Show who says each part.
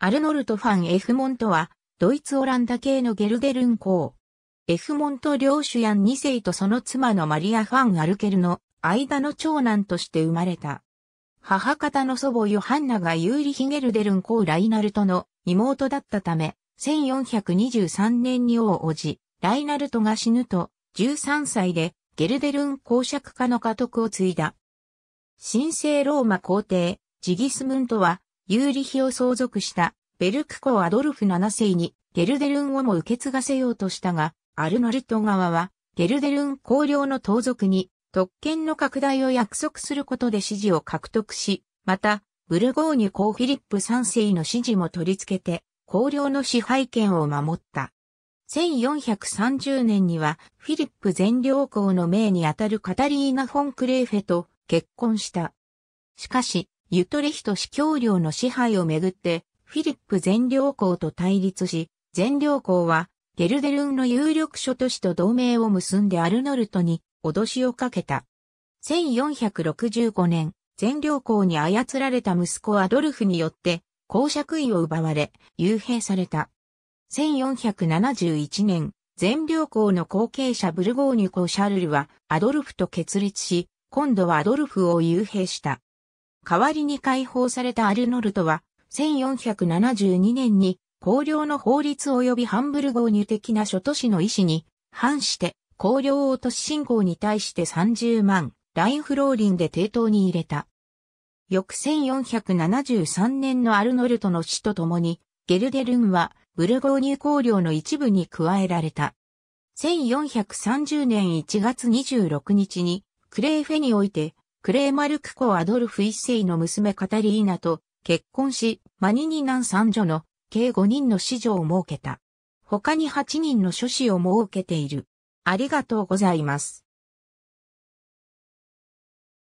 Speaker 1: アルノルト・ファン・エフモントは、ドイツ・オランダ系のゲルデルン公。エフモント領主ヤン2世とその妻のマリア・ファン・アルケルの間の長男として生まれた。母方の祖母ヨハンナがユーリヒ・ゲルデルン公ライナルトの妹だったため、1423年に王おじ、ライナルトが死ぬと、13歳でゲルデルン公爵家の家督を継いだ。神聖ローマ皇帝、ジギスムントは、ユーリヒを相続したベルク公アドルフ7世にゲルデルンをも受け継がせようとしたが、アルノルト側はゲルデルン公領の盗賊に特権の拡大を約束することで支持を獲得し、また、ブルゴーニュ公フィリップ3世の支持も取り付けて、公領の支配権を守った。1430年には、フィリップ全領公の命にあたるカタリーナ・フォン・クレーフェと結婚した。しかし、ユトレヒト司教領の支配をめぐって、フィリップ全領校と対立し、全領校は、ゲルデルンの有力諸都市と同盟を結んでアルノルトに脅しをかけた。1465年、全領校に操られた息子アドルフによって、公爵位を奪われ、幽閉された。1471年、全領校の後継者ブルゴーニュ公シャルルはアドルフと決裂し、今度はアドルフを幽閉した。代わりに解放されたアルノルトは、1472年に公領の法律及びハンブルゴーニュ的な諸都市の意思に反して公領を都市侵攻に対して30万ラインフローリンで抵当に入れた。翌1473年のアルノルトの死とともにゲルデルンはブルゴーニュ公領の一部に加えられた。1430年1月26日にクレーフェにおいてクレーマルク公アドルフ一世の娘カタリーナと結婚し、マニニ男三女の計5人の子女を設けた。他に8人の諸子を設けている。ありがとうございます。